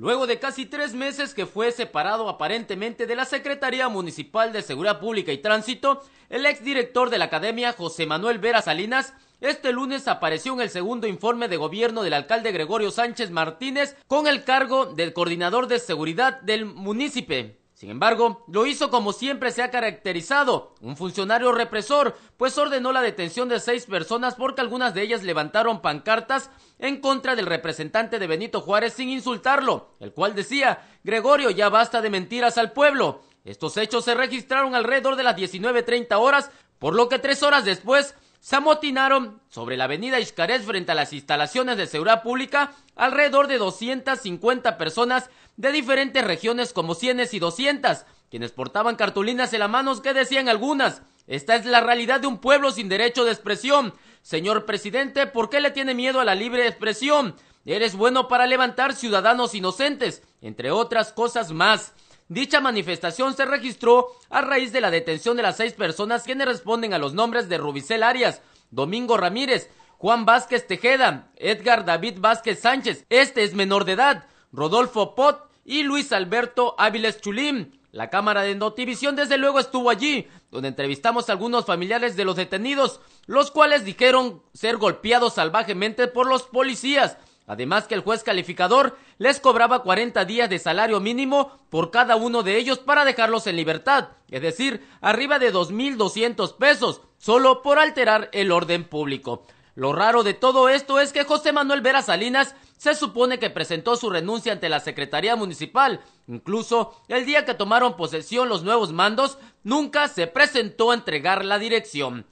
Luego de casi tres meses que fue separado aparentemente de la Secretaría Municipal de Seguridad Pública y Tránsito, el exdirector de la Academia, José Manuel Vera Salinas, este lunes apareció en el segundo informe de gobierno del alcalde Gregorio Sánchez Martínez con el cargo de coordinador de seguridad del municipio. Sin embargo, lo hizo como siempre se ha caracterizado, un funcionario represor, pues ordenó la detención de seis personas porque algunas de ellas levantaron pancartas en contra del representante de Benito Juárez sin insultarlo, el cual decía, Gregorio, ya basta de mentiras al pueblo. Estos hechos se registraron alrededor de las 19.30 horas, por lo que tres horas después se amotinaron sobre la avenida Iscarés frente a las instalaciones de seguridad pública alrededor de 250 personas de diferentes regiones como Cienes y 200, quienes portaban cartulinas en la manos que decían algunas, esta es la realidad de un pueblo sin derecho de expresión. Señor presidente, ¿por qué le tiene miedo a la libre expresión? Eres bueno para levantar ciudadanos inocentes, entre otras cosas más. Dicha manifestación se registró a raíz de la detención de las seis personas quienes responden a los nombres de Rubicel Arias, Domingo Ramírez, Juan Vázquez Tejeda, Edgar David Vázquez Sánchez, este es menor de edad, Rodolfo Pot y Luis Alberto Áviles Chulín. La cámara de Notivisión desde luego estuvo allí, donde entrevistamos a algunos familiares de los detenidos, los cuales dijeron ser golpeados salvajemente por los policías, Además que el juez calificador les cobraba 40 días de salario mínimo por cada uno de ellos para dejarlos en libertad, es decir, arriba de 2.200 pesos, solo por alterar el orden público. Lo raro de todo esto es que José Manuel Vera Salinas se supone que presentó su renuncia ante la Secretaría Municipal. Incluso el día que tomaron posesión los nuevos mandos, nunca se presentó a entregar la dirección.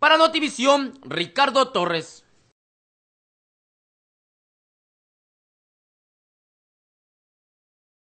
Para Notivisión, Ricardo Torres.